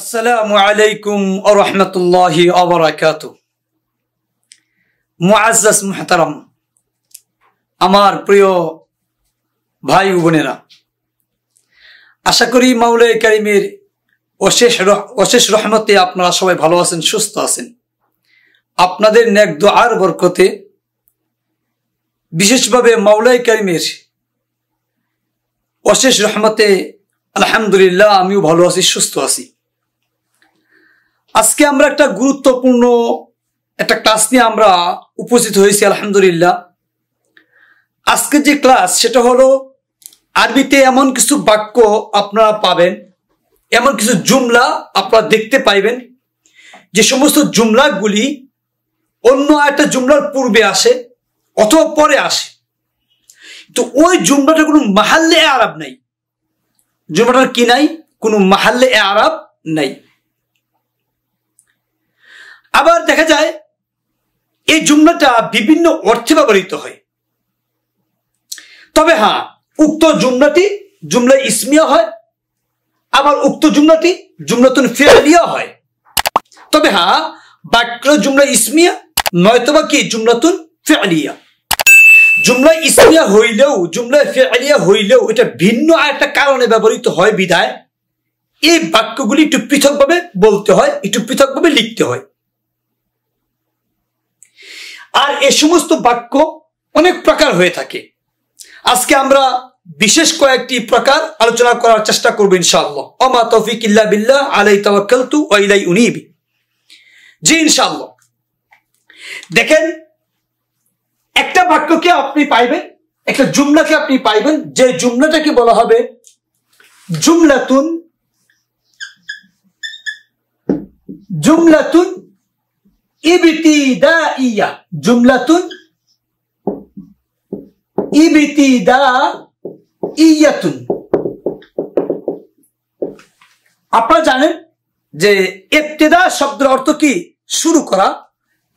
আসসালামু আলাইকুম আরহামতুল্লাহ আবরাকাত মুআজ্জাস মুহতারাম আমার প্রিয় ভাই বোনেরা আশা করি মাউলাই কারিমের অশেষ অশেষ রহমতে আপনারা সবাই ভালো আছেন সুস্থ আছেন আপনাদের ন্যাক দোয়ার বরকতে বিশেষভাবে মাউলাই কারিমের অশেষ রহমতে আলহামদুলিল্লাহ আমিও ভালো আছি সুস্থ আছি আজকে আমরা একটা গুরুত্বপূর্ণ একটা ক্লাস নিয়ে আমরা উপস্থিত হয়েছি আলহামদুলিল্লাহ আজকে যে ক্লাস সেটা হলো আরবিতে এমন কিছু বাক্য আপনারা পাবেন এমন কিছু জুমলা আপনারা দেখতে পাইবেন যে সমস্ত জুমলাগুলি অন্য একটা জুমলার পূর্বে আসে অথবা পরে আসে তো ওই জুমলাটা কোনো মাহাল্লে আরব নাই জুমলাটার কি নাই কোনো মাহাল্লে আরব নাই আবার দেখা যায় এই জুমলাটা বিভিন্ন অর্থে ব্যবহৃত হয় তবে হ্যাঁ উক্ত জুমলাটি জুমলা ইসমিয়া হয় আবার উক্ত জুমলাটি জুমলাতুন ফিরালিয়া হয় তবে হ্যাঁ বাক্য জুমলা ইসমিয়া নয়তোবা কি জুমলাতুন ফিরালিয়া জুমলা ইসমিয়া হইলেও জুমলা ফেরালিয়া হইলেও এটা ভিন্ন একটা কারণে ব্যবহৃত হয় বিধায় এই বাক্যগুলি একটু পৃথকভাবে বলতে হয় একটু পৃথকভাবে লিখতে হয় আর এ সমস্ত বাক্য অনেক প্রকার হয়ে থাকে আজকে আমরা বিশেষ কয়েকটি প্রকার আলোচনা করার চেষ্টা করবো ইনশাআল্লাহ অমা তফিক ইল্লা বিল্লাহ আলাই তাওয়াক্কালতু জি ইনশাআল্লাহ দেখেন একটা বাক্যকে আপনি পাইবেন একটা জুমলাকে আপনি পাইবেন যে জুমলাটাকে বলা হবে জুমলাতুন জুমলাতুন ইবতিদাইয়া জুমলাতুন ইবতিদাইয়াতুন আপনারা জানেন যে ইবতিদা শব্দের অর্থ কি শুরু করা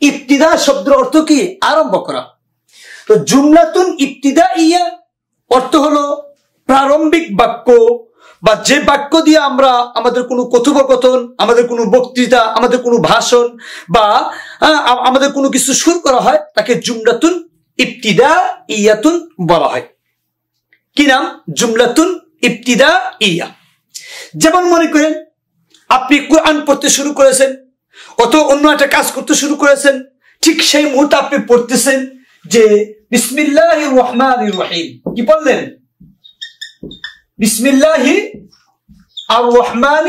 ইবতিদা শব্দের অর্থ কি আরম্ভ করা তো জুমলাতুন ইবতিদা ইয়া অর্থ হলো প্রারম্ভিক বাক্য বা যে বাক্য দিয়ে আমরা আমাদের কোনো কথোপকথন আমাদের কোনো বক্তৃতা আমাদের কোনো ভাষণ বা আমাদের কোনো কিছু শুরু করা হয় তাকে জুমলাতুন ইফতিদা ইয়াতুন বলা হয় কি নাম জুমলাতুন ইফতিদা ইয়া যেমন মনে করেন আপনি কোরআন পড়তে শুরু করেছেন অত অন্য একটা কাজ করতে শুরু করেছেন ঠিক সেই মুহূর্তে আপনি পড়তেছেন যে বিসমিল্লাহ রহমান রহিম কি বললেন بسم الله الرحمن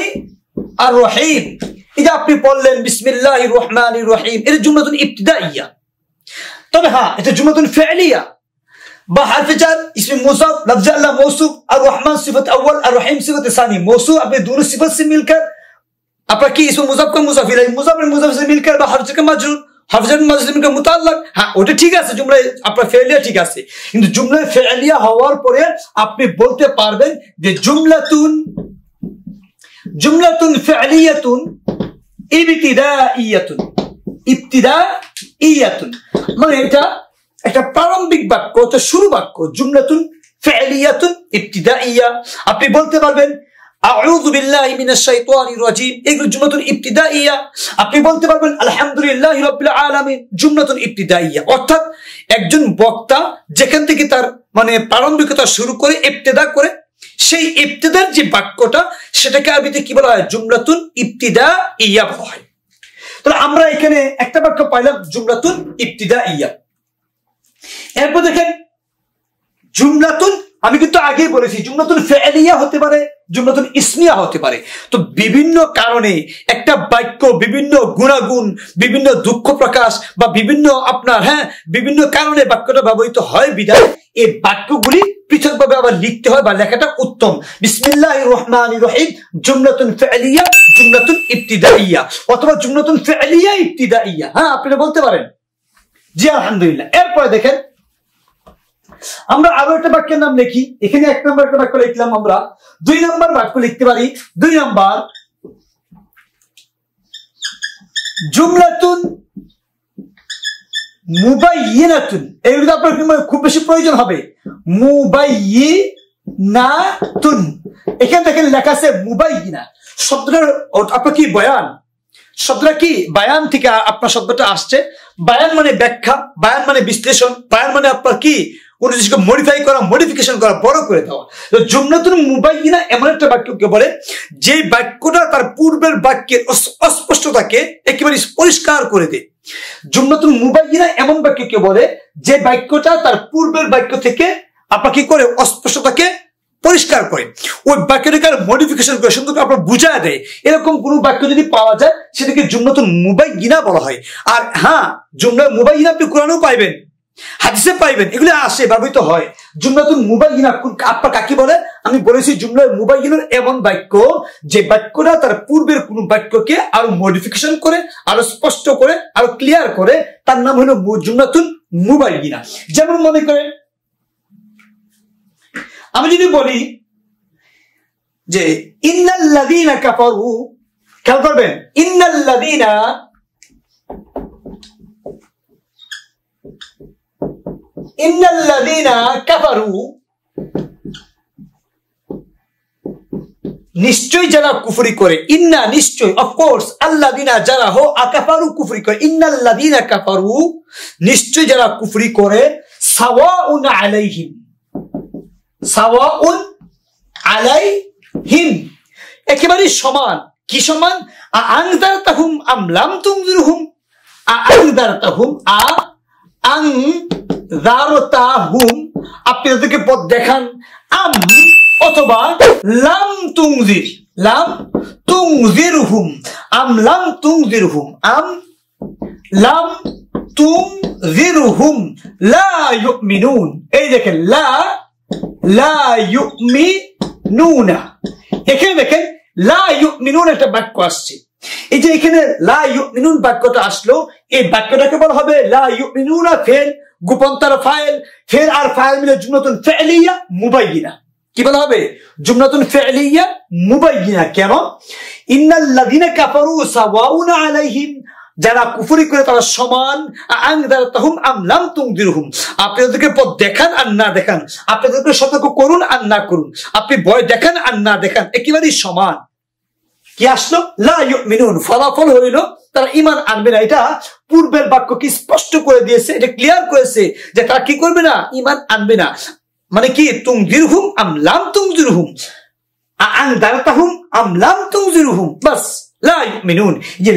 الرحيم إذا أبني بولن بسم الله الرحمن الرحيم إذا جملة ابتدائية طب إذا جملة فعلية بحر فجر اسم موصف لفظ الله موصوف الرحمن صفة أول الرحيم صفة ثاني موصوف أبني دون صفة سميل كر اسم موصف كم موصف إليه موصف الموصف سميل كر بحر فجر مجرور হাফজান মাজলিমকে মুতাল্লাক হ্যাঁ ওটা ঠিক আছে জুমলায় আপনার ফেলিয়া ঠিক আছে কিন্তু জুমলায় ফেলিয়া হওয়ার পরে আপনি বলতে পারবেন যে জুমলাতুন জুমলাতুন ফেলিয়াতুন ইবতিদা ইয়াতুন ইবতিদা ইয়াতুন মানে এটা একটা প্রারম্ভিক বাক্য এটা শুরু বাক্য জুমলাতুন ফেলিয়াতুন ইবতিদা ইয়া আপনি বলতে পারবেন আউযু বিল্লাহি মিনাশ শাইতানির রাজীম এগুলো আপনি বলতে পারবেন আলহামদুলিল্লাহি রাব্বিল আলামিন জুমলাতুল ইবতিদাইয়া অর্থাৎ একজন বক্তা যেখান থেকে তার মানে প্রারম্ভিকতা শুরু করে ইবতিদা করে সেই ইবতিদার যে বাক্যটা সেটাকে আরবিতে কি বলা হয় জুমলাতুন ইবতিদা বলা হয় তাহলে আমরা এখানে একটা বাক্য পাইলাম জুমলাতুল ইবতিদা ইয়া এরপর দেখেন জুমলাতুল আমি কিন্তু আগেই বলেছি জুমলাতুল ফেলিয়া হতে পারে জুমলাতুল ইসনিয়া হতে পারে তো বিভিন্ন কারণে একটা বাক্য বিভিন্ন গুণাগুণ বিভিন্ন দুঃখ প্রকাশ বা বিভিন্ন আপনার হ্যাঁ বিভিন্ন কারণে বাক্যটা ব্যবহৃত হয় বিধায় এই বাক্যগুলি পৃথকভাবে আবার লিখতে হয় বা লেখাটা উত্তম বিসমিল্লাহ রহমান রহিম জুমলাতুন ফেলিয়া জুমলাতুন ইবতিদাইয়া অথবা জুমলাতুন ফেলিয়া ইবতিদাইয়া হ্যাঁ আপনি বলতে পারেন জি আলহামদুলিল্লাহ এরপরে দেখেন আমরা আরো একটা বাক্যের নাম লিখি এখানে এক নম্বর একটা বাক্য লিখলাম আমরা দুই নম্বর বাক্য লিখতে পারি দুই নম্বর জুমলাতুন আপনার খুব বেশি প্রয়োজন হবে এখানে দেখেন লেখা আছে মুবাইয়িনা শব্দটার আপনার কি বয়ান শব্দটা কি বায়ান থেকে আপনার শব্দটা আসছে বায়ান মানে ব্যাখ্যা বায়ান মানে বিশ্লেষণ বায়ান মানে আপনার কি কোনো জিনিসকে মডিফাই করা মডিফিকেশন করা বড় করে দেওয়া তো জুমনাতুন মুবাইনা এমন একটা বাক্যকে বলে যে বাক্যটা তার পূর্বের বাক্যের অস্পষ্টতাকে একেবারে পরিষ্কার করে দেয় জুমনাতুল মুবাইনা এমন বাক্যকে বলে যে বাক্যটা তার পূর্বের বাক্য থেকে আপনার কি করে অস্পষ্টতাকে পরিষ্কার করে ওই বাক্যটাকে আর মডিফিকেশন করে সুন্দর আপনার বুঝা দেয় এরকম কোনো বাক্য যদি পাওয়া যায় সেটাকে জুমনাতুল মুবাইনা বলা হয় আর হ্যাঁ জুমনা মুবাইনা আপনি কোরআনেও পাইবেন হাদিসে পাইবেন এগুলো আসে ব্যবহৃত হয় জুমলাতুল মুবাইনা আপা কাকি বলে আমি বলেছি জুমলা মুবাইনের এমন বাক্য যে বাক্যটা তার পূর্বের কোন বাক্যকে আরো মডিফিকেশন করে আরো স্পষ্ট করে আরো ক্লিয়ার করে তার নাম হলো জুমলাতুল মুবাইনা যেমন মনে করেন আমি যদি বলি যে ইন্নাল্লাদিনা কাফারু খেয়াল করবেন ইন্নাল্লাদিনা নিশ্চয় যারা কুফরি করে ইন্না নিশ্চয় অফকোর্স আল্লাহ দিনা যারা হো আকাফারু কুফরি করে ইন্নাল্লাহ দিনা নিশ্চয় যারা কুফরি করে আলাইহিম একেবারে সমান কি সমান আংদার তাহুম আমলাম তুমজুর হুম আংদার তাহুম আ আং আপনি তাদেরকে পথ দেখান আম অথবা লাম তুংজির লাম তুংজির হুম আম লাম তুংজির হুম আম লাম লা ইউমিনুন এই দেখেন লা লা ইউমিনুনা এখানে দেখেন লা ইউমিনুন একটা বাক্য আসছে এই যে এখানে লা ইউমিনুন বাক্যটা আসলো এই বাক্যটাকে বলা হবে লা ইউমিনুনা ফেল গোপন্তর ফাইল ফের আর ফাইল মিলে জুমনাতুন ফেলিয়া মুবাইনা কি বলা হবে জুমনাতুন ফেলিয়া মুবাইনা কেন ইন্নাল্লাযিনা কাফারু সাওয়াউন আলাইহিম যারা কুফুরি করে তারা সমান আংদারাতাহুম আমলাম তুংদিরহুম আপনি ওদেরকে পথ দেখান আর না দেখান আপনি ওদেরকে সতর্ক করুন আর না করুন আপনি ভয় দেখান আর না দেখান একেবারেই সমান কি আসলো মিনুন ফলাফল হইল তারা ইমান আনবে না এটা পূর্বের কি স্পষ্ট করে দিয়েছে এটা ক্লিয়ার করেছে যে তারা কি করবে না ইমান আনবে না মানে কি তুম দীর্ঘুম আম লাম তুম দীর্ঘুম আং আম লাম দীর্ঘুম বাস মিনুন যে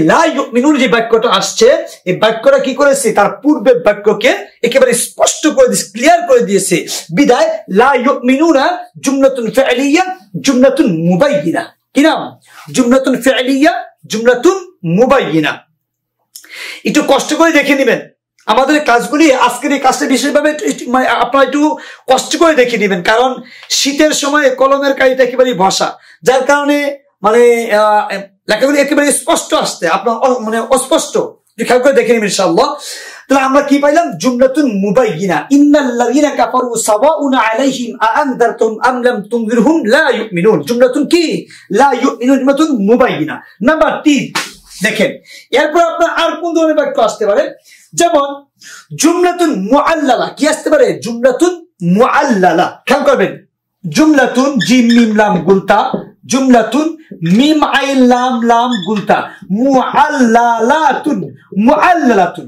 মিনুন যে বাক্যটা আসছে এই বাক্যটা কি করেছে তার পূর্বের বাক্যকে একেবারে স্পষ্ট করে দিয়েছে ক্লিয়ার করে দিয়েছে বিদায় লা মিনুনা জুমনাতুন ফেলিয়া জুমনাতুন মুবাইয়া কি নাম জুমলাতুন ফেলিয়া জুমলাতুন মুবাইনা একটু কষ্ট করে দেখে নেবেন আমাদের কাজগুলি আজকের এই কাজটা বিশেষভাবে মানে আপনারা একটু কষ্ট করে দেখে নেবেন কারণ শীতের সময় কলমের কাজটা একেবারেই ভসা যার কারণে মানে লেখাগুলি একেবারে স্পষ্ট আসতে আপনার মানে অস্পষ্ট খেয়াল করে দেখে নেবেন ইনশাল্লাহ তাহলে আমরা কি পাইলাম জুমলাতুন মুবাইয়িনা ইন্নাল্লাযিনা কাফারু সাওয়াউন আলাইহিম আ আনযারতুম আম লাম তুনযিরহুম লা ইউমিনুন জুমলাতুন কি লা ইউমিনুন জুমলাতুন মুবাইয়িনা নাম্বার 3 দেখেন এরপর আপনারা আর কোন ধরনের বাক্য আসতে পারে যেমন জুমলাতুন মুআল্লালা কি আসতে পারে জুমলাতুন মুআল্লালা খেয়াল করবেন জুমলাতুন জিম মিম লাম গুলতা জুমলাতুন মিম আই লাম লাম গুলতা মুআল্লালাতুন মুআল্লালাতুন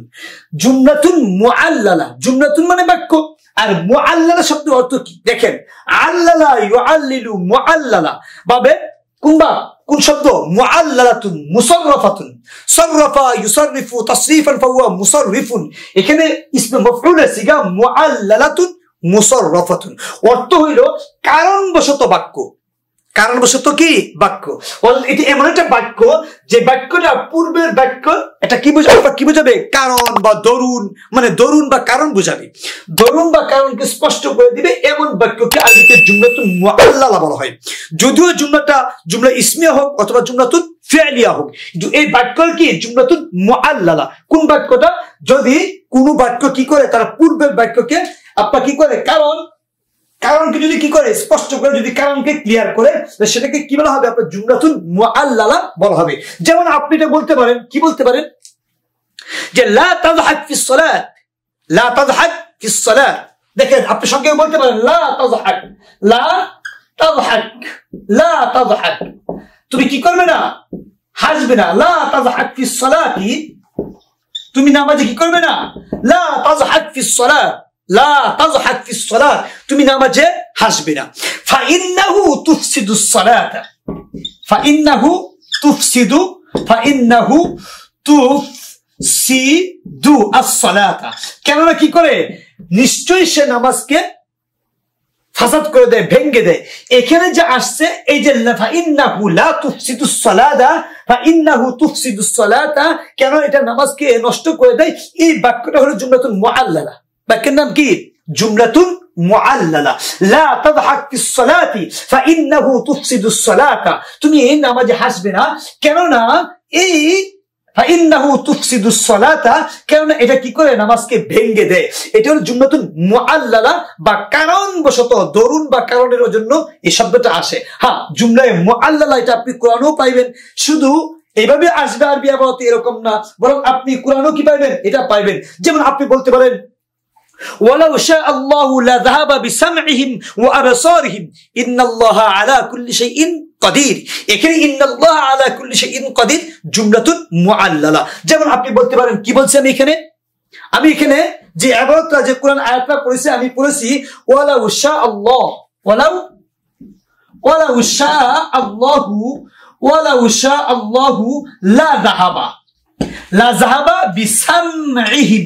জুমলাতুন মুআল্লালা জুমলাতুন মানে বাক্য আর মুআল্লালা শব্দ অর্থ কি দেখেন আল্লালা ইউআল্লিলু মুআল্লালা বাবে কুমবা কোন শব্দ মুআল্লালাতুন মুসাররাফাতুন সররাফা ইউসাররিফু তাসরিফান ফাহুয়া মুসাররিফুন এখানে ইসমে সিগা মুআল্লালাতুন মুসাররাফাতুন অর্থ হইল কারণবশত বাক্য কারণবশত কি বাক্য এটি এমন একটা বাক্য যে বাক্যটা পূর্বের বাক্য এটা কি বুঝাবে কি বুঝাবে কারণ বা দরুন মানে দরুন বা কারণ বুঝাবে দরুন বা কারণকে স্পষ্ট করে দিবে এমন বাক্যকে আজকে জুমলাতুন আল্লাহ বলা হয় যদিও জুমলাটা জুমলা ইসমিয়া হোক অথবা জুমলাতুন ফেলিয়া হোক কিন্তু এই বাক্য কি জুমলাতুন আল্লাহ কোন বাক্যটা যদি কোন বাক্য কি করে তারা পূর্বের বাক্যকে আপনার কি করে কারণ কারণকে যদি কি করে স্পষ্ট করে যদি কারণকে ক্লিয়ার করে সেটাকে কি বলা হবে আপনার জুমরাতুল মুআল্লালা বলা হবে যেমন আপনি এটা বলতে পারেন কি বলতে পারেন যে লা তাযহাক ফিস সালাত লা তাযহাক ফিস সালাত দেখেন আপনি সঙ্গে বলতে পারেন লা তাযহাক লা তাযহাক লা তাযহাক তুমি কি করবে না হাসবে না লা তাযহাক ফিস সালাতি তুমি নামাজে কি করবে না লা তাযহাক ফিস সালাত লা তুমি নামাজে হাসবে না ফা ইন্নাহু তুফসিদু ফা ইন্নাহু তুফসিদু ফা ইন্নাহু কেননা কি করে নিশ্চয়ই সে নামাজকে ফাসাদ করে দেয় ভেঙ্গে দেয় এখানে যে আসছে এই যে ইন্নাহু লা তুফসিদু ইন্নাহু তুফসিদু কেন এটা নামাজকে নষ্ট করে দেয় এই বাক্যটা হলো জুমলাতুল মুআল্লালা বাক্যের নাম কি জুমলাতুন তুমি এই নামাজে হাসবে না কেননা এই এটা কি করে নামাজকে ভেঙ্গে দেয় এটা জুমলাতুন মুআল্লালা বা কারণ বশত দরুন বা কারণের জন্য এই শব্দটা আসে হ্যাঁ জুমলায় মুআল্লালা এটা আপনি কোরআনও পাইবেন শুধু এইভাবে আসবে আরবি আবাহতে এরকম না বরং আপনি কোরআনও কি পাইবেন এটা পাইবেন যেমন আপনি বলতে পারেন ولو شاء الله لذهب بسمعهم وأبصارهم إن الله على كل شيء কদির এখানে ইন্নাল্লাহ আলা কুল্লি শাইইন কদির জুমলাতুন মুআল্লালা যেমন আপনি বলতে পারেন কি বলছি আমি এখানে আমি এখানে যে আবাদটা যে কোরআন আয়াতটা পড়েছি আমি পড়েছি ওয়ালা উশা আল্লাহ ওয়ালাউ ওয়ালা উশা আল্লাহু ওয়ালা উশা আল্লাহু লা যাহাবা লা যাহাবা বিসামইহিম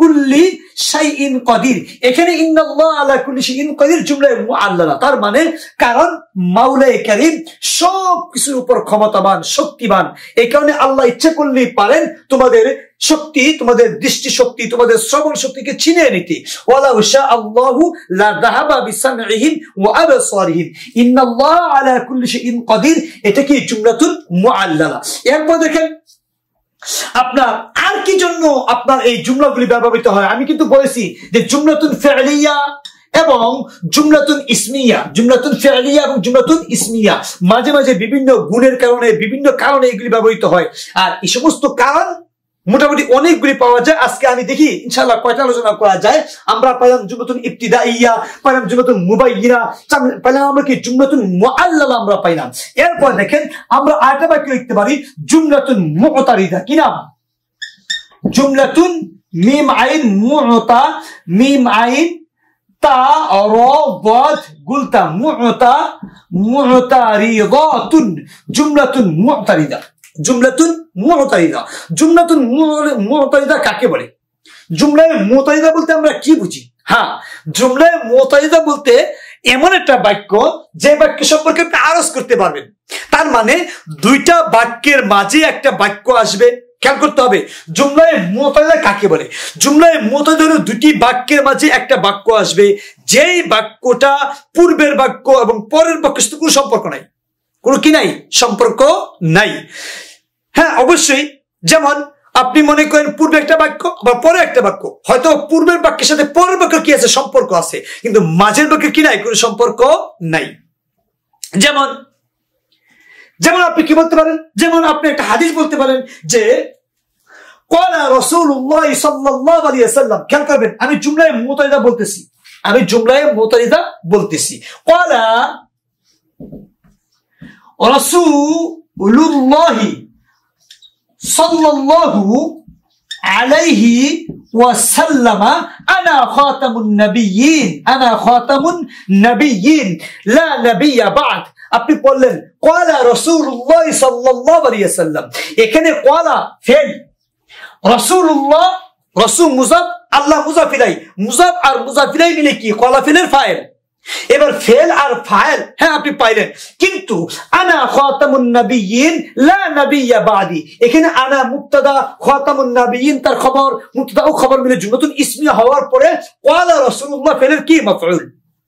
কুল্লি সাই ইন কদির এখানে কুল্লি সাই ইন কদির আল্লাহ তার মানে কারণ মাউলাই করিম সব কিছুর উপর ক্ষমতাবান শক্তিবান এই কারণে আল্লাহ ইচ্ছে করলেই পারেন তোমাদের শক্তি তোমাদের দৃষ্টি শক্তি তোমাদের শ্রবণ শক্তিকে ছিনিয়ে নিতে ওয়ালা উশা আল্লাহু লা দাহাবা ওয়া ইন্নাল্লাহ আলা কুল্লি শাইইন কাদির এটা কি জুমলাতুল মুআল্লালা এরপর দেখেন আপনার আর কি জন্য আপনার এই জুমলাগুলি ব্যবহৃত হয় আমি কিন্তু বলেছি যে জুমলাতুন ফেলিয়া এবং জুমলাতুন ইসমিয়া জুমলাতুন ফেলিয়া এবং জুমলাতুন ইসমিয়া মাঝে মাঝে বিভিন্ন গুণের কারণে বিভিন্ন কারণে এগুলি ব্যবহৃত হয় আর এই সমস্ত কারণ মোটামুটি অনেকগুলি পাওয়া যায় আজকে আমি দেখি ইনশাল্লাহ কয়টা আলোচনা করা যায় আমরা পাইলাম জুমতুন ইফতিদা ইয়া পাইলাম জুমতুন মুবাইয়া পাইলাম আমরা কি জুমতুন মুআল্লালা আমরা পাইলাম এরপর দেখেন আমরা আরেকটা বাক্য লিখতে পারি জুমলাতুন মুতারিদা কি নাম জুমলাতুন মিম আইন মুতা মিম আইন তা অরবধ গুলতা মুতা মুতারিদাতুন জুমলাতুন মুতারিদা জুমলাতুন মুতারিদা জুমলাতুন মুতারিদা কাকে বলে জুমলায় মোতারিদা বলতে আমরা কি বুঝি হ্যাঁ জুমলায় মোতারিদা বলতে এমন একটা বাক্য যে বাক্য সম্পর্কে আপনি আরজ করতে পারবেন তার মানে দুইটা বাক্যের মাঝে একটা বাক্য আসবে খেয়াল করতে হবে জুমলায় মোতাদা কাকে বলে জুমলায় মোতাদা হলো দুটি বাক্যের মাঝে একটা বাক্য আসবে যেই বাক্যটা পূর্বের বাক্য এবং পরের বাক্যের সাথে কোনো সম্পর্ক নাই কোনো কি নাই সম্পর্ক নাই হ্যাঁ অবশ্যই যেমন আপনি মনে করেন পূর্বে একটা বাক্য বা পরে একটা বাক্য হয়তো পূর্বের বাক্যের সাথে পরের বাক্য কি আছে সম্পর্ক আছে কিন্তু মাঝের বাক্য কি নাই কোনো সম্পর্ক নাই যেমন যেমন আপনি কি বলতে পারেন যেমন আপনি একটা হাদিস বলতে পারেন যে কলা রসুল্লাহ সাল্লাহ আলী খেয়াল করবেন আমি জুমলায় মোতারিদা বলতেছি আমি জুমলায় মোতারিদা বলতেছি কলা রসুল্লাহি আলাইহি وسلم انا خاتم النبيين انا خاتم النبيين لا نبي بعد আপনি পড়লেন কয়লা রসুল্লাহ সাল্লাহ আলিয়াল্লাম এখানে কয়লা ফেল রসুল্লাহ রসুল মুজাব আল্লাহ মুজাফিরাই মুজাব আর মুজাফিরাই মিলে কি কয়লা ফেলের ফাইল এবার ফেল আর ফাইল হ্যাঁ আপনি পাইলেন কিন্তু আনা খতামুন নবীন লা নবিয়া বাদি এখানে আনা মুক্তাদা খতামুন নবীন তার খবর মুক্তাদা ও খবর মিলে নতুন ইসমিয়া হওয়ার পরে কলা রসুল্লাহ ফেলের কি মফরুল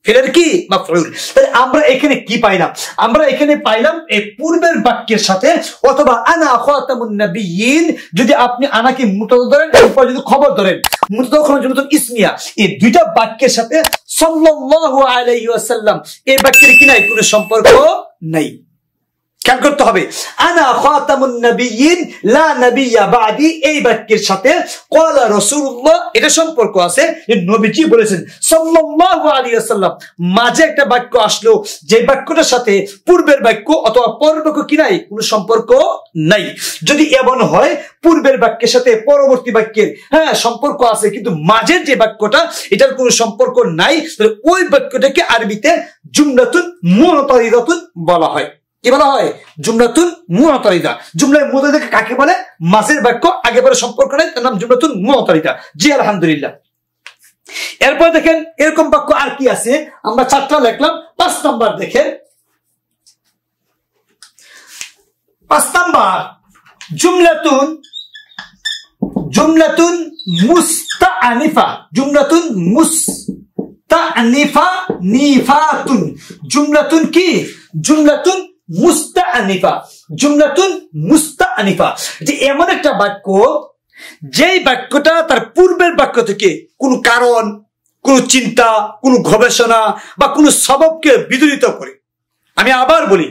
ফেরের কি তাহলে আমরা এখানে কি পাইলাম আমরা এখানে পাইলাম এই পূর্বের বাক্যের সাথে অথবা আনা খাতামুন যদি আপনি আনাকে মুতাদ ধরেন এরপর যদি খবর ধরেন মুতাদ খবর ইসমিয়া এই দুইটা বাক্যের সাথে সাল্লাল্লাহু আলাইহি ওয়াসাল্লাম এই বাক্যের কি নাই কোনো সম্পর্ক নাই খেয়াল করতে হবে আনা খাতামুন নবিয়িন লা নবিয়্যা বাদি এই বাক্যের সাথে রাসূলুল্লাহ এটা সম্পর্ক আছে যে নবীজি বলেছেন সাল্লাল্লাহু আলাইহি ওয়াসাল্লাম মাঝে একটা বাক্য আসলো যে বাক্যটার সাথে পূর্বের বাক্য অথবা পরের বাক্য কি নাই কোনো সম্পর্ক নাই যদি এমন হয় পূর্বের বাক্যের সাথে পরবর্তী বাক্যের হ্যাঁ সম্পর্ক আছে কিন্তু মাঝের যে বাক্যটা এটার কোনো সম্পর্ক নাই তাহলে ওই বাক্যটাকে আরবিতে জুমনাতুন মুনতারিদাতুন বলা হয় কি বলা হয় জুমলাতুন মুতারিদা জুমলায় মুতারিদাকে কাকে বলে মাসের বাক্য আগে পরে সম্পর্ক নেই তার নাম জুমলাতুন মুতারিদা জি আলহামদুলিল্লাহ এরপর দেখেন এরকম বাক্য আর কি আছে আমরা চারটা লিখলাম পাঁচ নম্বর দেখেন পাঁচ নম্বর জুমলাতুন জুমলাতুন আনিফা জুমলাতুন মুস্তাআনিফা নিফাতুন জুমলাতুন কি জুমলাতুন মুস্তা আনিফা জুমলাতুন মুস্তা আনিফা যে এমন একটা বাক্য যেই বাক্যটা তার পূর্বের বাক্য থেকে কোনো কারণ কোন চিন্তা কোন গবেষণা বা কোন সবককে বিদরিত করে আমি আবার বলি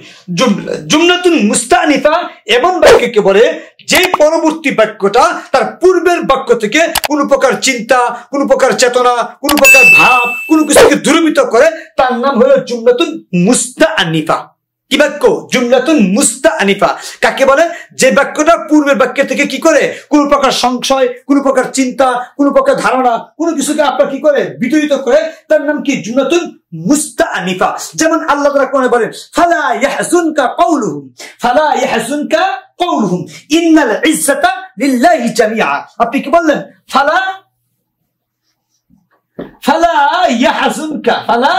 জুমনাতুন মুস্তানিফা এমন বাক্যকে বলে যে পরবর্তী বাক্যটা তার পূর্বের বাক্য থেকে কোন প্রকার চিন্তা কোন প্রকার চেতনা কোন প্রকার ভাব কোন কিছুকে দূরবিত করে তার নাম হলো জুমনাতুন আনিফা কি বাক্য জুমলাতুন মুস্তা আনিফা কাকে বলে যে বাক্যটা পূর্বের বাক্য থেকে কি করে কোন প্রকার সংশয় কোন প্রকার চিন্তা কোন প্রকার ধারণা কোনো কিছুকে আপনার কি করে বিতরিত করে তার নাম কি জুমলাতুন মুস্তা আনিফা যেমন আল্লাহ তারা কোন বলেন ফালা ইয়াহজুনকা কাউলুহুম ফালা ইয়াহজুনকা কাউলুহুম ইন্নাল ইজ্জাতা লিল্লাহি জামিআ আপনি কি বললেন ফালা ফালা কা ফালা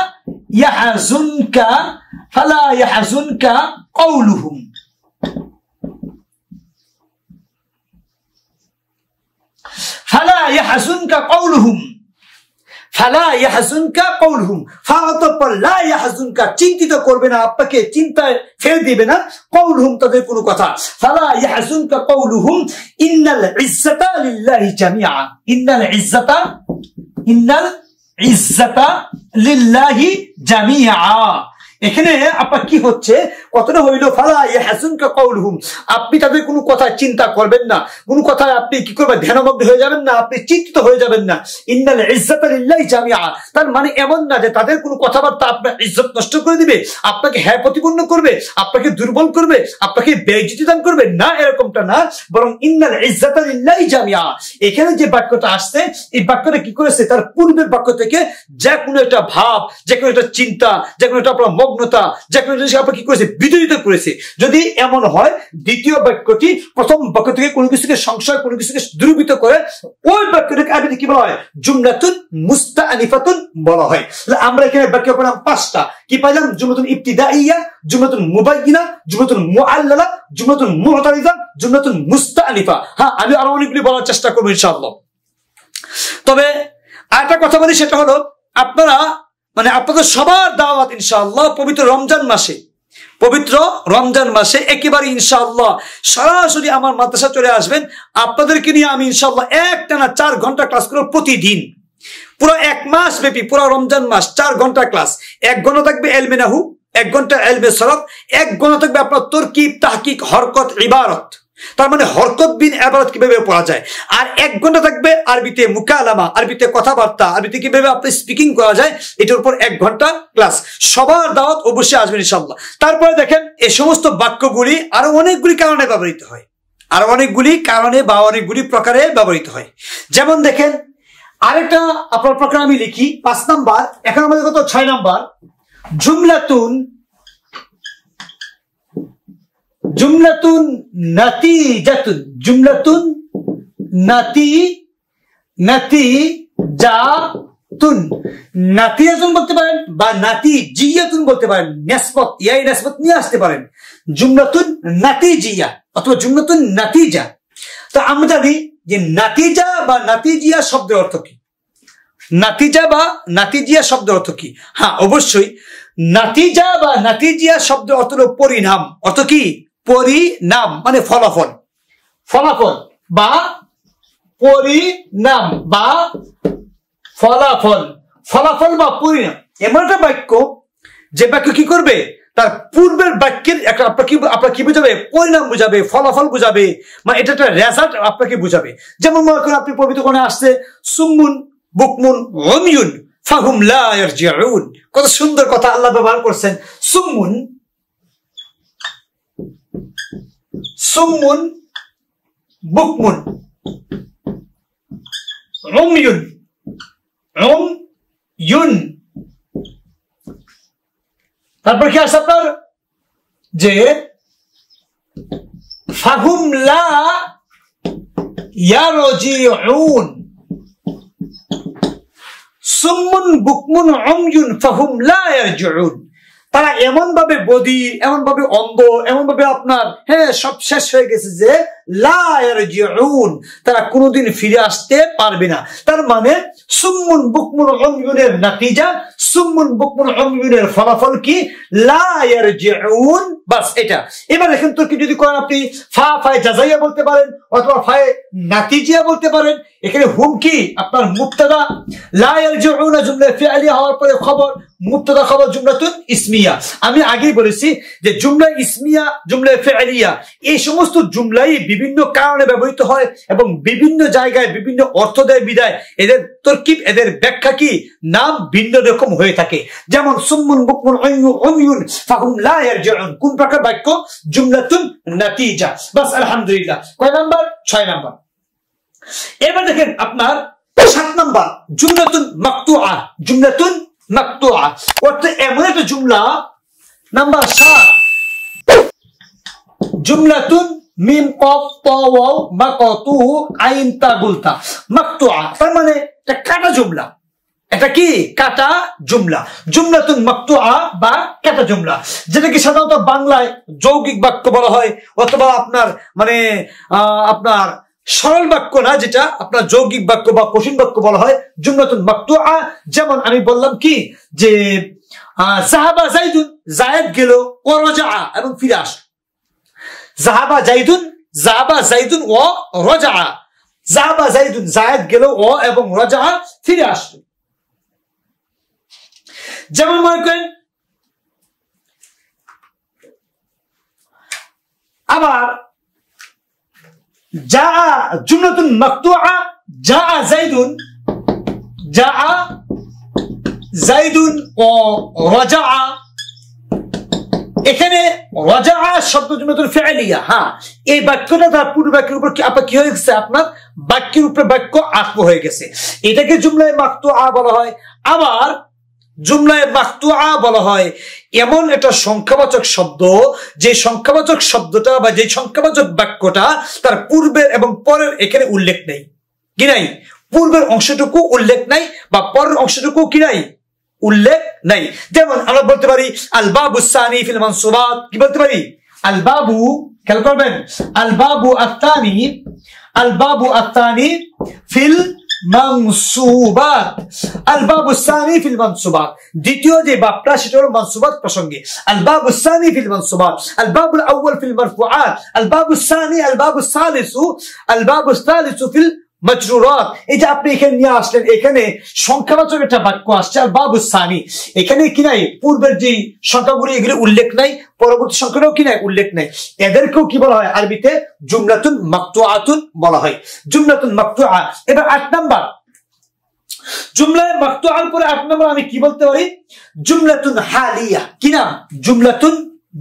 ইয়াহাজুনকা ফালা ইয়াহাজুনকা কৌলুহুম ফালা ইয়াহাজুনকা কৌলুহুম ফালা ইয়াহাজুনকা কৌলহুম ফা অতঃপর লা ইয়াহাজুনকা চিন্তিত করবে না আপনাকে চিন্তায় ফেল দিবে না কৌলহুম তাদের কোনো কথা ফালা ইয়াহাজুনকা কৌলহুম ইন্নাল ইজ্জাতা লিল্লাহি জামিআ ইন্নাল ইজ্জাতা ইন্নাল عزة لله جميعا এখানে আপনার কি হচ্ছে কতটা হইল ফালা হাসুনকা কৌলহুম আপনি তাদের কোনো কথা চিন্তা করবেন না কোনো কথা আপনি কি করবেন ধ্যানমগ্ন হয়ে যাবেন না আপনি চিন্তিত হয়ে যাবেন না ইন্দালে ইজ্জত আলিল্লাহ জামিয়া তার মানে এমন না যে তাদের কোনো কথাবার্তা আপনার ইজ্জত নষ্ট করে দিবে আপনাকে হ্যাঁ প্রতিপন্ন করবে আপনাকে দুর্বল করবে আপনাকে বেজিতি দান করবে না এরকমটা না বরং ইন্দালে ইজ্জত আলিল্লাহ জামিয়া এখানে যে বাক্যটা আসছে এই বাক্যটা কি করেছে তার পূর্বের বাক্য থেকে যে কোনো একটা ভাব যে কোনো একটা চিন্তা যে কোনো একটা আপনার মগ্নতা জাকির হোসেন আপনাকে কি করেছে বিতাড়িত করেছে যদি এমন হয় দ্বিতীয় বাক্যটি প্রথম বাক্য থেকে কোনো কিছুকে সংশয় কোনো কিছুকে দ্রুবিত করে ওই বাক্যটাকে আগে কি বলা হয় জুমনাতুন মুস্তা আনিফাতুন বলা হয় তাহলে আমরা এখানে বাক্য পেলাম পাঁচটা কি পাইলাম জুমনাতুন ইবতিদা ইয়া জুমলাতুন মুবাইনা জুমনাতুন মুআল্লালা জুমনাতুন মুহতারিজা জুমনাতুন মুস্তা আনিফা হ্যাঁ আমি আরো অনেকগুলি বলার চেষ্টা করবো ইনশাআল্লাহ তবে আরেকটা কথা বলি সেটা হলো আপনারা মানে আপনাদের সবার দাওয়াত ইনশাআল্লাহ পবিত্র রমজান মাসে পবিত্র রমজান মাসে একেবারে ইনশাআল্লাহ সরাসরি আমার মাদ্রাসা চলে আসবেন আপনাদেরকে নিয়ে আমি ইনশাআল্লাহ এক টানা চার ঘন্টা ক্লাস করব প্রতিদিন পুরো এক মাস ব্যাপী পুরো রমজান মাস চার ঘন্টা ক্লাস এক ঘন্টা থাকবে এলমেনাহু এক ঘন্টা এলমে সরফ এক ঘন্টা থাকবে আপনার তর্কিব তাহকিক হরকত ইবারত তার মানে হরকত বিন আবারত কিভাবে পড়া যায় আর এক ঘন্টা থাকবে আরবিতে মুখা আলামা আরবিতে কথাবার্তা আরবিতে কিভাবে আপনি স্পিকিং করা যায় এটার উপর এক ঘন্টা ক্লাস সবার দাওয়াত অবশ্যই আসবেন ইনশাল্লাহ তারপরে দেখেন এই সমস্ত বাক্যগুলি আরো অনেকগুলি কারণে ব্যবহৃত হয় আর অনেকগুলি কারণে বা অনেকগুলি প্রকারে ব্যবহৃত হয় যেমন দেখেন আরেকটা আপনার প্রকার আমি লিখি পাঁচ নাম্বার এখন আমাদের কত ছয় নাম্বার জুমলাতুন জুমলাতুন নাতি জাতুন জুমলাতুন নাতি নাতি যা তুন নাতিয়াতুন বলতে পারেন বা নাতি জিয়াতুন বলতে পারেন নেসবত ইয়াই নেসবত নিয়ে আসতে পারেন জুমলাতুন নাতি জিয়া অথবা জুমলাতুন নাতিজা তো আমরা জানি যে নাতিজা বা নাতিজিয়া শব্দের অর্থ কি নাতিজা বা নাতিজিয়া শব্দ অর্থ কি হ্যাঁ অবশ্যই নাতিজা বা নাতিজিয়া শব্দ অর্থ পরিণাম অর্থ কি পরিণাম মানে ফলাফল ফলাফল বা পরিণাম বা ফলাফল ফলাফল বা পরিণাম এমন একটা বাক্য যে বাক্য কি করবে তার পূর্বের বাক্যের একটা আপনার কি আপনার কি বুঝাবে পরিণাম বুঝাবে ফলাফল বুঝাবে মানে এটা একটা রেজাল্ট আপনাকে বুঝাবে যেমন মনে করেন আপনি পবিত্র কোণে আসছে সুমুন বুকমুন রমিউন ফাহুম লাউন কত সুন্দর কথা আল্লাহ ব্যবহার করছেন Sumon summun bukmun umyun um yun তারপর কি আসছে আপনার যে ফাহুম লা ইয়ারজিউন সুমুন বুকমুন উময়ুন ফাহুম লা ইয়ারজিউন তারা এমন ভাবে বদির এমন ভাবে অন্ধ এমন ভাবে আপনার হ্যাঁ সব শেষ হয়ে গেছে যে লাউন তারা কোনোদিন ফিরে আসতে পারবে না তার মানে সুমুন বুকমুন নাতিজা বুকমুন ফলাফল কি লায়ার জেউন বাস এটা এবার যদি করেন আপনি ফা ফায় জাজাইয়া বলতে পারেন অথবা ফায় নাতিজিয়া বলতে পারেন এখানে হুমকি আপনার লায়ার জেউন জুমলা হওয়ার পরে খবর মুক্তদা খবর জুমলাতুন ইসমিয়া আমি আগেই বলেছি যে জুমলা ইসমিয়া জুমলা ফেলিয়া এই সমস্ত জুমলাই বিভিন্ন কারণে ব্যবহৃত হয় এবং বিভিন্ন জায়গায় বিভিন্ন অর্থ দেয় বিদায় এদের তর্কিব এদের ব্যাখ্যা কি নাম ভিন্ন রকম হয়ে থাকে যেমন সুম্মুন বুকমুন অমিউন ফাহুম লা ইয়ারজিউন কোন প্রকার বাক্য জুমলাতুন নাতিজা বাস আলহামদুলিল্লাহ কয় নাম্বার ছয় নাম্বার এবার দেখেন আপনার সাত নাম্বার জুমলাতুন মাকতু মাকতুআ জুমলাতুন মাকতু মাকতুআ অর্থাৎ এমন একটা জুমলা নাম্বার সাত জুমলাতুন মিম কফ ত ওয়াও মাকতু আইন তা গুলতা মাকতুআ তার মানে একটা কাটা জুমলা এটা কি কাটা জুমলা মাক্তু মাকতুআ বা কাটা জুমলা কি সাধারণত বাংলায় যৌগিক বাক্য বলা হয় অথবা আপনার মানে আপনার সরল বাক্য না যেটা আপনার যৌগিক বাক্য বা কঠিন বাক্য বলা হয় জুমলাতুন আ যেমন আমি বললাম কি যে জাহাবা জাইদুন জায়েদ গেল ও আ এবং ফিরে আস জাহাবা জাইদুন জাহাবা জাইদুন ও আ জাহাবা জাইদুন জায়দ গেল ও এবং আ ফিরে আসলো যেমন মনে করেন আবার যা জুমলাতুন মাকতুআ যা জাইদুন যা জাইদুন ও রাজা এখানে রাজা শব্দ জুমলাতুন ফেলিয়া হ্যাঁ এই বাক্যটা তার পূর্ব বাক্যের উপর কি আপনার কি হয়ে গেছে আপনার বাক্যের উপরে বাক্য আত্ম হয়ে গেছে এটাকে জুমলায় আ বলা হয় আবার জুমলায় মাকতুয়া বলা হয় এমন এটা সংখ্যাবাচক শব্দ যে সংখ্যাবাচক শব্দটা বা যে সংখ্যাবাচক বাক্যটা তার পূর্বের এবং পরের এখানে উল্লেখ নেই কি নাই পূর্বের অংশটুকু উল্লেখ নাই বা পরের অংশটুকু কি নাই উল্লেখ নাই যেমন আমরা বলতে পারি আল বাবু সানি ফিল কি বলতে পারি আল বাবু খেয়াল করবেন আল বাবু আত্তানি আল বাবু আত্তানি ফিল منصوبات الباب الثاني في المنصوبات ديتيو دي باب تاشتور منصوبات بشنجي الباب الثاني في المنصوبات الباب الاول في المرفوعات الباب الثاني الباب الثالث الباب الثالث في মজরুরাত আপনি এখানে নিয়ে আসলেন এখানে সংখ্যাবাচক একটা বাক্য আসছে আর বাবু সানি এখানে কি নাই পূর্বের যে সংখ্যাগুলি এগুলি উল্লেখ নাই পরবর্তী সংখ্যাটাও কি নাই উল্লেখ নাই এদেরকেও কি বলা হয় আরবিতে জুমলাতুন মাকতু আতুন বলা হয় জুমলাতুন মাকতু আ এবার আট নাম্বার জুমলায় মাকতু আল পরে আট নাম্বার আমি কি বলতে পারি জুমলাতুন হালিয়া কি নাম জুমলাতুন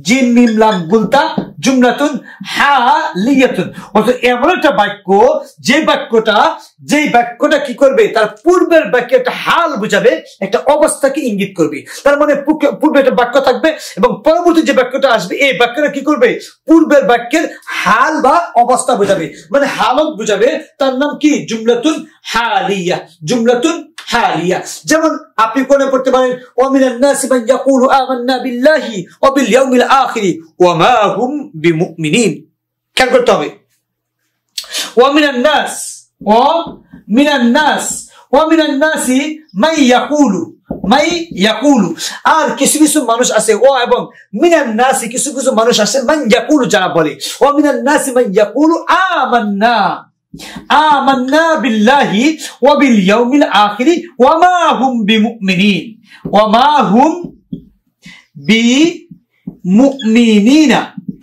জিম মিম গুলতা জুমলাতুন হা লিয়াতুন এমন একটা বাক্য যে বাক্যটা যেই বাক্যটা কি করবে তার পূর্বের বাক্যে একটা হাল বুঝাবে একটা অবস্থাকে ইঙ্গিত করবে তার মানে পূর্বে একটা বাক্য থাকবে এবং পরবর্তী যে বাক্যটা আসবে এই বাক্যটা কি করবে পূর্বের বাক্যের হাল বা অবস্থা বুঝাবে মানে হালত বুঝাবে তার নাম কি জুমলাতুন হালিয়া জুমলাতুন হালিয়া যেমন আপনি কোনে পড়তে পারেন ওমিনান নাসি মান ইয়াকুলু আমান্না বিল্লাহি ওয়া বিল ইয়াউমিল আখিরি ওয়া মা হুম বিমুমিনিন খেয়াল করতে হবে ওয়ামিনান নাস ও মিনান নাস ওয়ামিনান নাসি মাই ইয়াকুলু মাই ইয়াকুলু আর কিছু কিছু মানুষ আছে ও এবং মিনান নাসি কিছু কিছু মানুষ আছে মান ইয়াকুলু যারা বলে ওয়া মিনান নাসি মান ইয়াকুলু আমান্না آمنا بالله وباليوم الآخر وما هم بمؤمنين وما هم بمؤمنين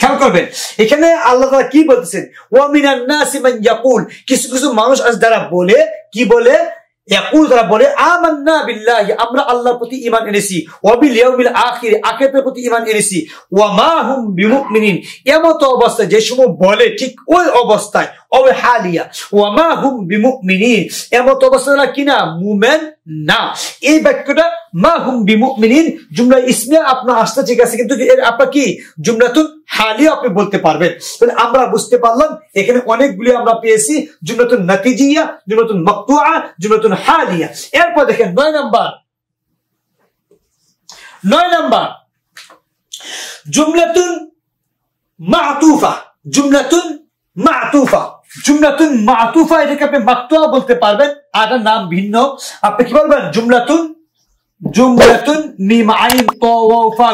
كم করবেন এখানে আল্লাহ কি বলতেছেন ওয়া মিনান নাসি মান ইয়াকুল কিছু কিছু মানুষ আজ দ্বারা বলে কি বলে তারা বলে আমরা আল্লাহর প্রতি এনেছি আখির আখিরাতের প্রতি এনেছি এমত অবস্থায় যে সময় বলে ঠিক ওই অবস্থায় ওই হালিয়া ওয়ামা হুম হুম বিমুমিনিন এমত অবস্থা কিনা মুমেন না এই বাক্যটা মা হুম বিমুকমিনিন জুমলা ইসমিয়া আপনার আসতে ঠিক আছে কিন্তু আপনার কি আপনি বলতে পারবেন তাহলে আমরা বুঝতে পারলাম এখানে অনেকগুলি আমরা পেয়েছি নাতিজিয়া মকতুয়া হালিয়া এরপর দেখেন নয় নাম্বার নয় নাম্বার জুমলাতুন মাতুফা জুমলাতুন মাতুফা জুমলাতুন মাতুফা এটাকে আপনি বলতে পারবেন আর নাম ভিন্ন আপনি কি বলবেন জুমলাতুন জুমলাতুন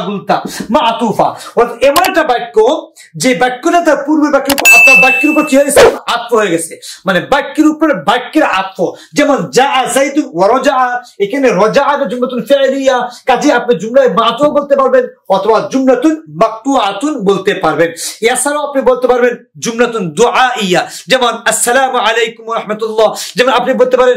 গুলতা মাতুফা অর্থাৎ এমন একটা বাক্য যে বাক্যটা তার পূর্বে বাক্যের উপর আপনার বাক্যের উপর কি হয়েছে আত্ম হয়ে গেছে মানে বাক্যের উপরে বাক্যের আত্ম যেমন যা এখানে আগে জুমলাতুন কাজে আপনি জুমলায় মাতু বলতে পারবেন অথবা জুমলাতুন বলতে পারবেন এছাড়াও আপনি বলতে পারবেন জুমলাতুন দুআইয়া যেমন আসসালামু আলাইকুম ওয়া যেমন আপনি বলতে পারেন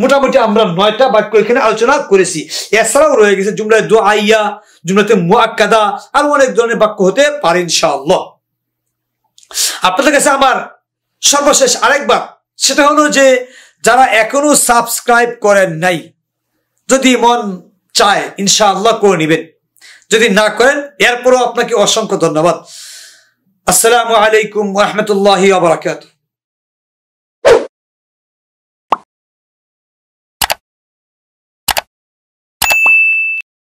মোটামুটি আমরা নয়টা বাক্য এখানে আলোচনা করেছি এছাড়াও রয়ে গেছে জুমলায় দু আইয়া জুমলাতে মুআকাদা আর অনেক ধরনের বাক্য হতে পারে ইনশাআল্লাহ আপনাদের কাছে আমার সর্বশেষ আরেকবার সেটা হলো যে যারা এখনো সাবস্ক্রাইব করেন নাই যদি মন চায় ইনশাআল্লাহ করে নিবেন যদি না করেন এরপরও আপনাকে অসংখ্য ধন্যবাদ আসসালামু আলাইকুম রহমতুল্লাহ আবরাকাত